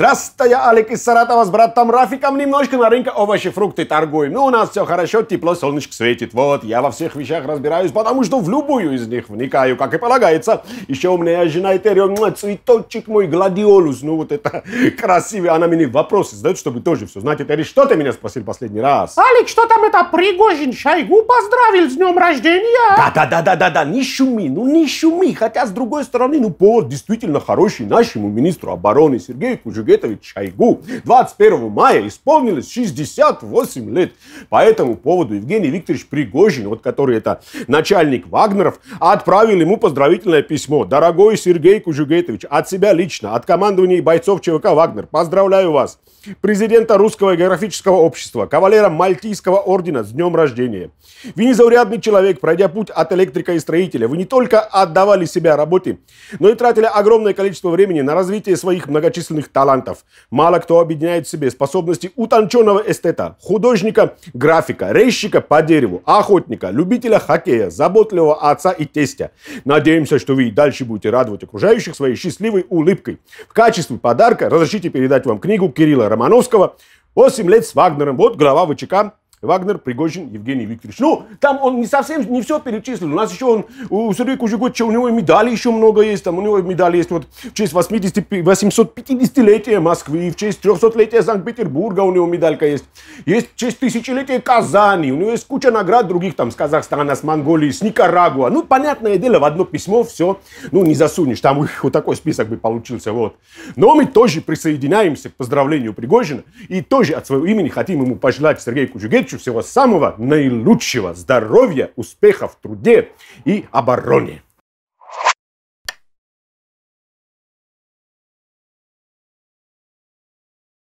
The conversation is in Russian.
Здравствуйте, я Алик из Саратова с братом Рафиком. Немножко на рынке овощи, фрукты торгуем. Ну у нас все хорошо, тепло, солнышко светит. Вот, я во всех вещах разбираюсь, потому что в любую из них вникаю, как и полагается. Еще у меня жена Этерион, цветочек мой, гладиолус. Ну вот это красивый. Она мне вопросы задает, чтобы тоже все знать. Этери, что ты меня спросил последний раз? Алик, что там это Пригожин Шойгу поздравил с днем рождения? Да-да-да-да-да-да, не шуми, ну не шуми. Хотя, с другой стороны, ну повод действительно хороший нашему министру обороны Сергею Кужику Джигетович Чайгу 21 мая исполнилось 68 лет. По этому поводу Евгений Викторович Пригожин, вот который это начальник Вагнеров, отправил ему поздравительное письмо. Дорогой Сергей Кужугетович, от себя лично, от командования бойцов ЧВК «Вагнер», поздравляю вас, президента Русского географического общества, кавалера Мальтийского ордена с днем рождения. Вы незаурядный человек, пройдя путь от электрика и строителя, вы не только отдавали себя работе, но и тратили огромное количество времени на развитие своих многочисленных талантов талантов. Мало кто объединяет в себе способности утонченного эстета, художника, графика, резчика по дереву, охотника, любителя хоккея, заботливого отца и тестя. Надеемся, что вы и дальше будете радовать окружающих своей счастливой улыбкой. В качестве подарка разрешите передать вам книгу Кирилла Романовского «8 лет с Вагнером». Вот глава ВЧК Вагнер, Пригожин, Евгений Викторович. Ну, там он не совсем, не все перечислил. У нас еще он, у Сергея Кужегодча, у него медали еще много есть. Там у него медали есть вот в честь 80, 850-летия Москвы, в честь 300-летия Санкт-Петербурга у него медалька есть. Есть в честь тысячелетия Казани. У него есть куча наград других там с Казахстана, с Монголии, с Никарагуа. Ну, понятное дело, в одно письмо все, ну, не засунешь. Там их, вот такой список бы получился, вот. Но мы тоже присоединяемся к поздравлению Пригожина и тоже от своего имени хотим ему пожелать Сергею Кужегодчу Лучше всего самого наилучшего здоровья, успехов в труде и обороне.